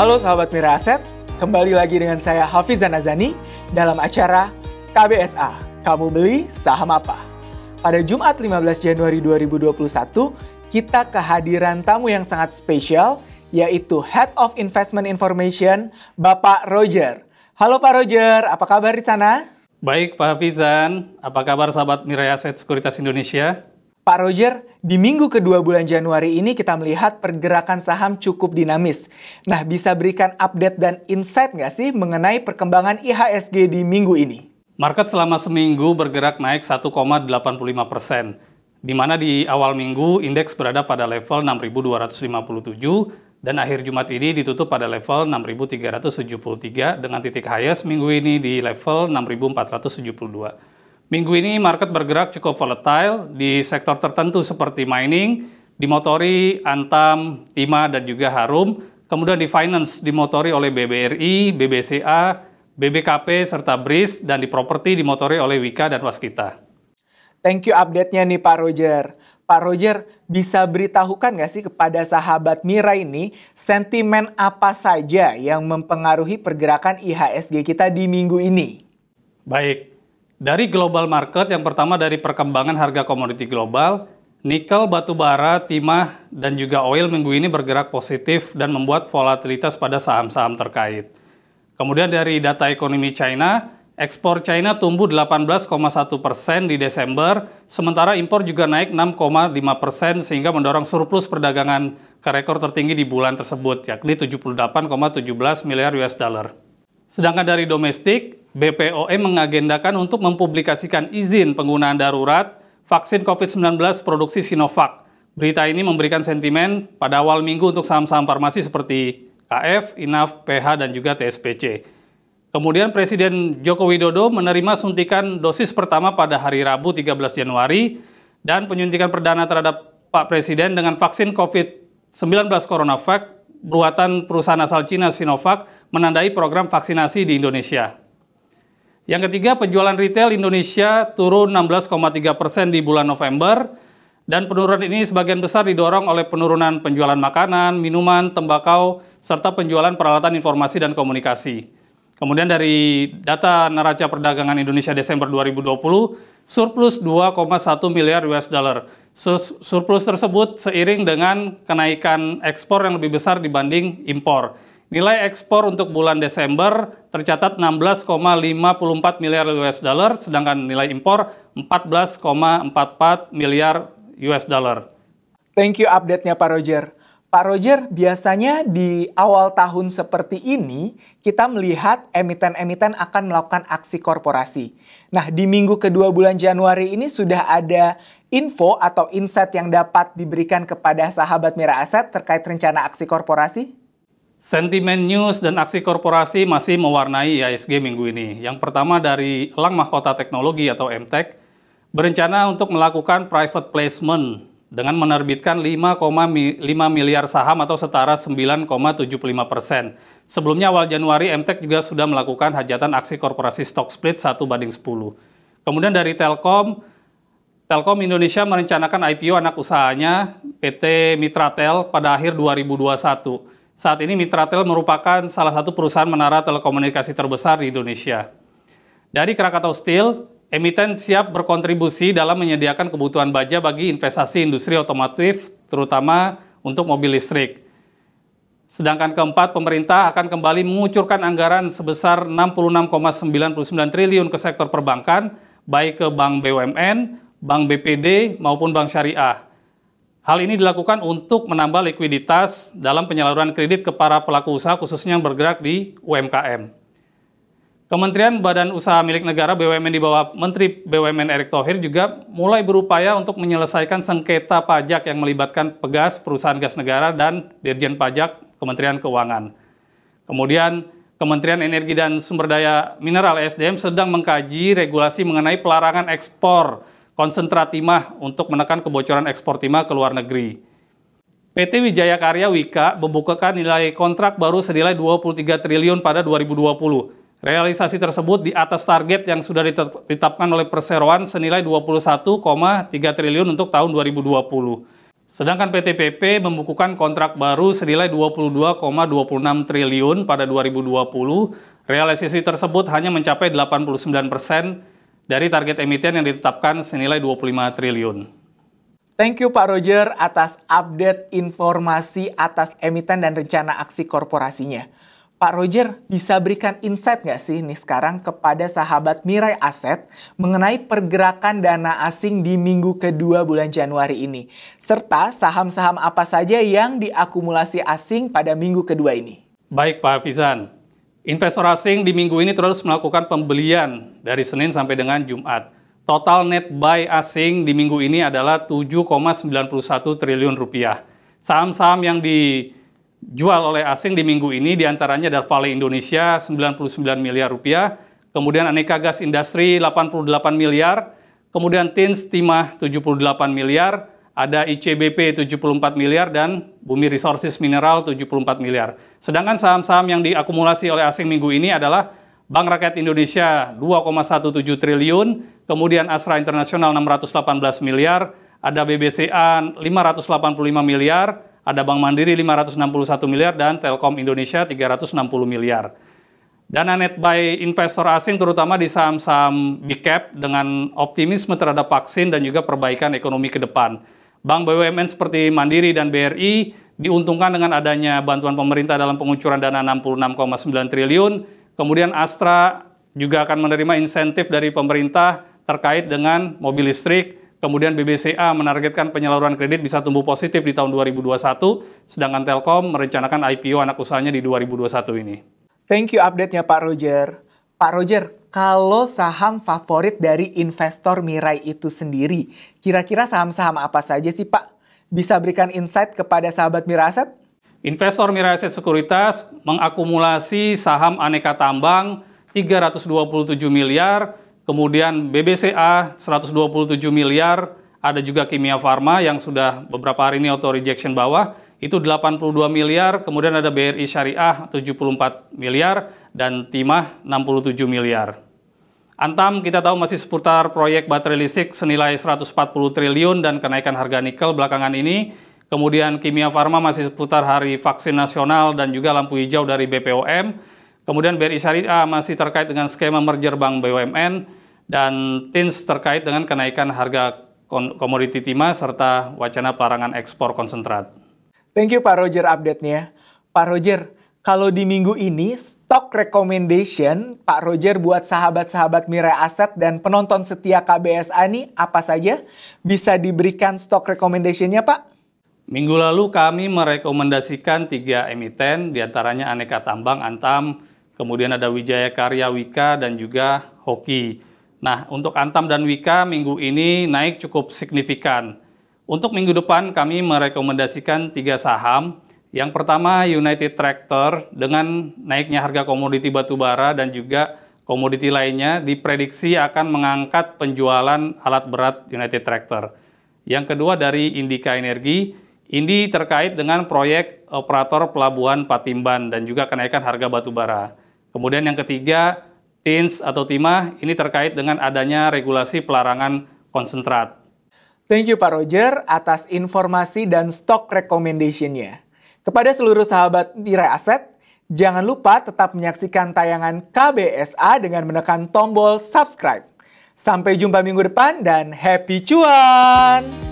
Halo sahabat Mira Aset, kembali lagi dengan saya Hafizan Azani dalam acara KBSA, Kamu Beli Saham Apa? Pada Jumat 15 Januari 2021, kita kehadiran tamu yang sangat spesial, yaitu Head of Investment Information, Bapak Roger. Halo Pak Roger, apa kabar di sana? Baik Pak Hafizan, apa kabar sahabat Mirai Aset Sekuritas Indonesia? Pak Roger, di minggu kedua bulan Januari ini kita melihat pergerakan saham cukup dinamis. Nah, bisa berikan update dan insight nggak sih mengenai perkembangan IHSG di minggu ini? Market selama seminggu bergerak naik 1,85 persen, di mana di awal minggu indeks berada pada level 6.257 dan akhir Jumat ini ditutup pada level 6.373 dengan titik highest minggu ini di level 6.472. Minggu ini market bergerak cukup volatile di sektor tertentu seperti mining, dimotori Antam, timah dan juga Harum. Kemudian di finance dimotori oleh BBRI, BBCA, BBKP, serta BRIS, dan di properti dimotori oleh Wika dan Waskita. Thank you update-nya nih Pak Roger. Pak Roger, bisa beritahukan nggak sih kepada sahabat Mira ini sentimen apa saja yang mempengaruhi pergerakan IHSG kita di minggu ini? Baik, dari global market yang pertama dari perkembangan harga komoditi global, nikel, batu bara, timah, dan juga oil minggu ini bergerak positif dan membuat volatilitas pada saham-saham terkait. Kemudian dari data ekonomi China, ekspor China tumbuh 18,1 persen di Desember, sementara impor juga naik 6,5 persen sehingga mendorong surplus perdagangan ke rekor tertinggi di bulan tersebut, yakni 78,17 miliar US dollar. Sedangkan dari domestik, BPOM e mengagendakan untuk mempublikasikan izin penggunaan darurat vaksin COVID-19 produksi Sinovac. Berita ini memberikan sentimen pada awal minggu untuk saham-saham farmasi seperti KF, INAF, PH, dan juga TSPC. Kemudian Presiden Joko Widodo menerima suntikan dosis pertama pada hari Rabu 13 Januari dan penyuntikan perdana terhadap Pak Presiden dengan vaksin COVID-19 CoronaVac buatan perusahaan asal Cina Sinovac menandai program vaksinasi di Indonesia. Yang ketiga, penjualan retail Indonesia turun 16,3 persen di bulan November, dan penurunan ini sebagian besar didorong oleh penurunan penjualan makanan, minuman, tembakau, serta penjualan peralatan informasi dan komunikasi. Kemudian dari data neraca perdagangan Indonesia Desember 2020, surplus 2,1 miliar US dollar. Surplus tersebut seiring dengan kenaikan ekspor yang lebih besar dibanding impor. Nilai ekspor untuk bulan Desember tercatat 16,54 miliar US dollar, sedangkan nilai impor 14,44 miliar US dollar. Thank you update-nya Pak Roger. Pak Roger, biasanya di awal tahun seperti ini kita melihat emiten-emiten akan melakukan aksi korporasi. Nah, di minggu kedua bulan Januari ini sudah ada info atau insight yang dapat diberikan kepada sahabat Mira Aset terkait rencana aksi korporasi? Sentimen news dan aksi korporasi masih mewarnai ISG minggu ini. Yang pertama dari Elang Mahkota Teknologi atau MTEK berencana untuk melakukan private placement dengan menerbitkan 5,5 miliar saham atau setara 9,75 persen. Sebelumnya awal Januari MTEK juga sudah melakukan hajatan aksi korporasi stock split 1 banding 10. Kemudian dari Telkom, Telkom Indonesia merencanakan IPO anak usahanya PT Mitratel pada akhir 2021. Saat ini Mitratel merupakan salah satu perusahaan menara telekomunikasi terbesar di Indonesia. Dari Krakatau Steel, emiten siap berkontribusi dalam menyediakan kebutuhan baja bagi investasi industri otomotif, terutama untuk mobil listrik. Sedangkan keempat, pemerintah akan kembali mengucurkan anggaran sebesar 66,99 triliun ke sektor perbankan, baik ke Bank BUMN, Bank BPD, maupun Bank Syariah. Hal ini dilakukan untuk menambah likuiditas dalam penyaluran kredit ke para pelaku usaha khususnya yang bergerak di UMKM. Kementerian Badan Usaha Milik Negara BUMN di bawah Menteri BUMN Erick Thohir juga mulai berupaya untuk menyelesaikan sengketa pajak yang melibatkan Pegas, Perusahaan Gas Negara, dan Dirjen Pajak Kementerian Keuangan. Kemudian, Kementerian Energi dan Sumber Daya Mineral SDM sedang mengkaji regulasi mengenai pelarangan ekspor konsentrat timah untuk menekan kebocoran ekspor timah ke luar negeri. PT Wijaya Karya Wika membukakan nilai kontrak baru senilai 23 triliun pada 2020. Realisasi tersebut di atas target yang sudah ditetapkan oleh perseroan senilai 21,3 triliun untuk tahun 2020. Sedangkan PT PP membukukan kontrak baru senilai 22,26 triliun pada 2020. Realisasi tersebut hanya mencapai 89 persen dari target emiten yang ditetapkan senilai 25 triliun. Thank you Pak Roger atas update informasi atas emiten dan rencana aksi korporasinya. Pak Roger, bisa berikan insight nggak sih nih sekarang kepada sahabat Mirai Aset mengenai pergerakan dana asing di minggu kedua bulan Januari ini? Serta saham-saham apa saja yang diakumulasi asing pada minggu kedua ini? Baik Pak Hafizan, Investor asing di minggu ini terus melakukan pembelian dari Senin sampai dengan Jumat. Total net buy asing di minggu ini adalah 7,91 triliun rupiah. Saham-saham yang dijual oleh asing di minggu ini diantaranya adalah Vale Indonesia 99 miliar rupiah, kemudian Aneka Gas Industri 88 miliar, kemudian Tins Timah 78 miliar, ada ICBP 74 miliar dan Bumi Resources Mineral 74 miliar. Sedangkan saham-saham yang diakumulasi oleh asing minggu ini adalah Bank Rakyat Indonesia 2,17 triliun, kemudian Astra Internasional 618 miliar, ada BBCA 585 miliar, ada Bank Mandiri 561 miliar, dan Telkom Indonesia 360 miliar. Dana net buy investor asing terutama di saham-saham big cap dengan optimisme terhadap vaksin dan juga perbaikan ekonomi ke depan. Bank BUMN seperti Mandiri dan BRI diuntungkan dengan adanya bantuan pemerintah dalam pengucuran dana 66,9 triliun. Kemudian Astra juga akan menerima insentif dari pemerintah terkait dengan mobil listrik. Kemudian BBCA menargetkan penyaluran kredit bisa tumbuh positif di tahun 2021, sedangkan Telkom merencanakan IPO anak usahanya di 2021 ini. Thank you update-nya Pak Roger. Pak Roger, kalau saham favorit dari investor Mirai itu sendiri, kira-kira saham-saham apa saja sih Pak? Bisa berikan insight kepada sahabat Miraset? Investor miraset Sekuritas mengakumulasi saham aneka tambang 327 miliar, kemudian BBCA 127 miliar, ada juga Kimia Farma yang sudah beberapa hari ini auto rejection bawah, itu 82 miliar, kemudian ada BRI Syariah 74 miliar, dan Timah 67 miliar. Antam kita tahu masih seputar proyek baterai listrik senilai 140 triliun dan kenaikan harga nikel belakangan ini. Kemudian Kimia Farma masih seputar hari vaksin nasional dan juga lampu hijau dari BPOM. Kemudian BRI Syariah masih terkait dengan skema merger bank BUMN dan TINS terkait dengan kenaikan harga komoditi timah serta wacana pelarangan ekspor konsentrat. Thank you Pak Roger update-nya. Pak Roger, kalau di minggu ini stock recommendation Pak Roger buat sahabat-sahabat Mirai Aset dan penonton setia KBSA ini apa saja? Bisa diberikan stock recommendation-nya Pak? Minggu lalu kami merekomendasikan tiga emiten, diantaranya Aneka Tambang, Antam, kemudian ada Wijaya Karya Wika, dan juga Hoki. Nah, untuk Antam dan Wika minggu ini naik cukup signifikan untuk minggu depan kami merekomendasikan tiga saham. Yang pertama United Tractor dengan naiknya harga komoditi batubara dan juga komoditi lainnya diprediksi akan mengangkat penjualan alat berat United Tractor. Yang kedua dari Indika Energi, ini terkait dengan proyek operator pelabuhan Patimban dan juga kenaikan harga batubara. Kemudian yang ketiga, TINS atau timah ini terkait dengan adanya regulasi pelarangan konsentrat. Thank you Pak Roger atas informasi dan stock recommendation-nya. Kepada seluruh sahabat Rai Aset, jangan lupa tetap menyaksikan tayangan KBSA dengan menekan tombol subscribe. Sampai jumpa minggu depan dan happy cuan!